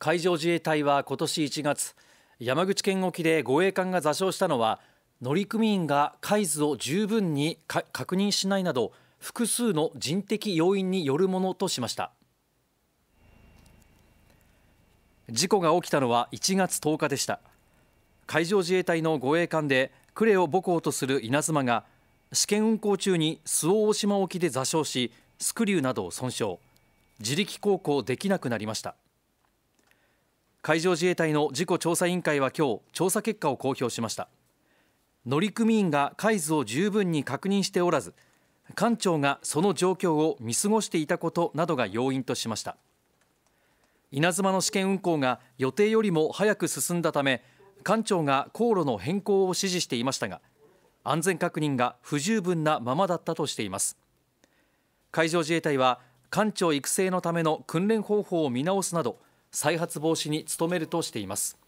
海上自衛隊は今年1月山口県沖で護衛艦が座礁したのは乗組員が海図を十分に確認しないなど複数の人的要因によるものとしました事故が起きたのは1月10日でした海上自衛隊の護衛艦で呉を母港とする稲妻が試験運航中に周防大島沖で座礁しスクリューなどを損傷自力航行できなくなりました海上自衛隊の事故調査委員会は今日調査結果を公表しました乗組員が海図を十分に確認しておらず艦長がその状況を見過ごしていたことなどが要因としました稲妻の試験運航が予定よりも早く進んだため艦長が航路の変更を指示していましたが安全確認が不十分なままだったとしています海上自衛隊は艦長育成のための訓練方法を見直すなど再発防止に努めるとしています